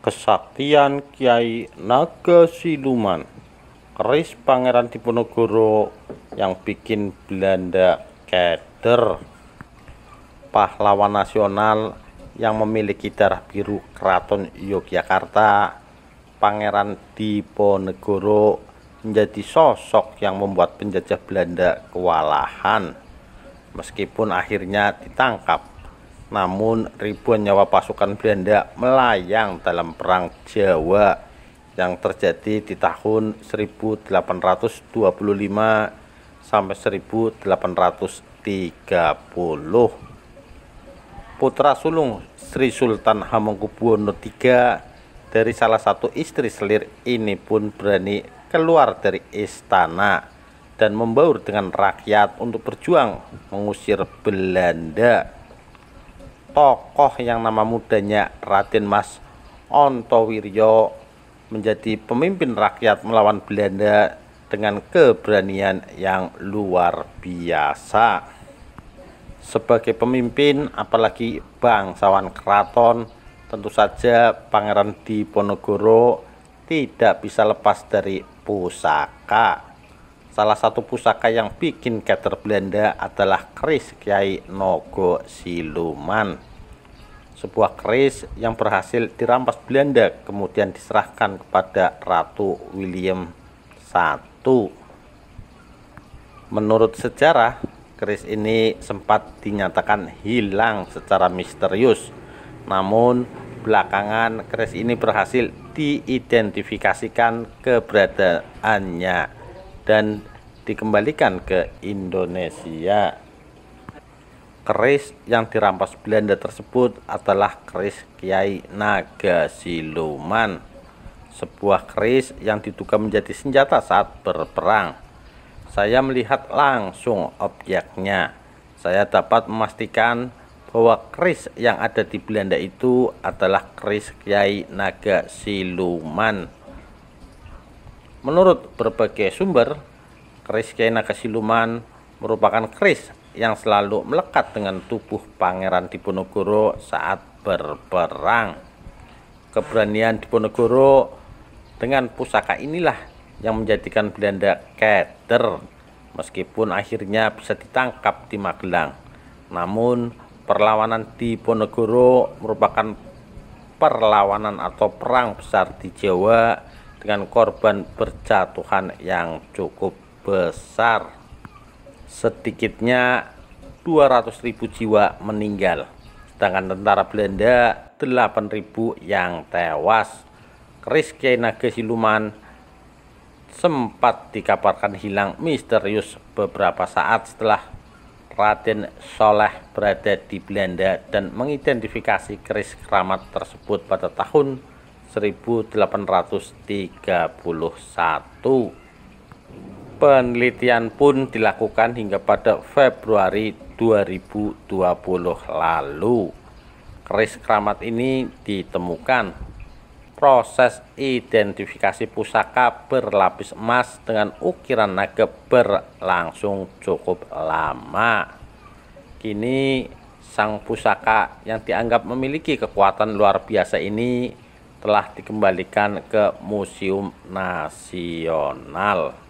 kesaktian Kiai Naga Siluman keris Pangeran Diponegoro yang bikin Belanda keder pahlawan nasional yang memiliki darah biru Keraton Yogyakarta Pangeran Diponegoro menjadi sosok yang membuat penjajah Belanda kewalahan meskipun akhirnya ditangkap namun ribuan nyawa pasukan Belanda melayang dalam perang Jawa yang terjadi di tahun 1825 sampai 1830. Putra sulung Sri Sultan Hamengkubuwono III dari salah satu istri selir ini pun berani keluar dari istana dan membaur dengan rakyat untuk berjuang mengusir Belanda tokoh yang nama mudanya Raden Mas Ontowiryo menjadi pemimpin rakyat melawan Belanda dengan keberanian yang luar biasa. Sebagai pemimpin, apalagi bangsawan keraton, tentu saja Pangeran Diponegoro tidak bisa lepas dari pusaka. Salah satu pusaka yang bikin keter Belanda adalah keris Kiai Nogo Siluman. Sebuah keris yang berhasil dirampas Belanda kemudian diserahkan kepada Ratu William I. Menurut sejarah, keris ini sempat dinyatakan hilang secara misterius. Namun belakangan keris ini berhasil diidentifikasikan keberadaannya dan dikembalikan ke Indonesia. Keris yang dirampas Belanda tersebut adalah keris Kiai Naga Siluman, sebuah keris yang diduga menjadi senjata saat berperang. Saya melihat langsung objeknya. Saya dapat memastikan bahwa keris yang ada di Belanda itu adalah keris Kiai Naga Siluman. Menurut berbagai sumber, keris Kiai Siluman merupakan keris yang selalu melekat dengan tubuh Pangeran Diponegoro saat berperang. Keberanian Diponegoro dengan pusaka inilah yang menjadikan Belanda keder meskipun akhirnya bisa ditangkap di Magelang. Namun perlawanan Diponegoro merupakan perlawanan atau perang besar di Jawa dengan korban berjatuhan yang cukup besar sedikitnya 200.000 jiwa meninggal sedangkan tentara Belanda 8.000 yang tewas Chris Kienage Siluman sempat dikabarkan hilang misterius beberapa saat setelah Raden Soleh berada di Belanda dan mengidentifikasi keris keramat tersebut pada tahun 1831. Penelitian pun dilakukan hingga pada Februari 2020 lalu. Keris keramat ini ditemukan. Proses identifikasi pusaka berlapis emas dengan ukiran naga berlangsung cukup lama. Kini sang pusaka yang dianggap memiliki kekuatan luar biasa ini telah dikembalikan ke Museum Nasional.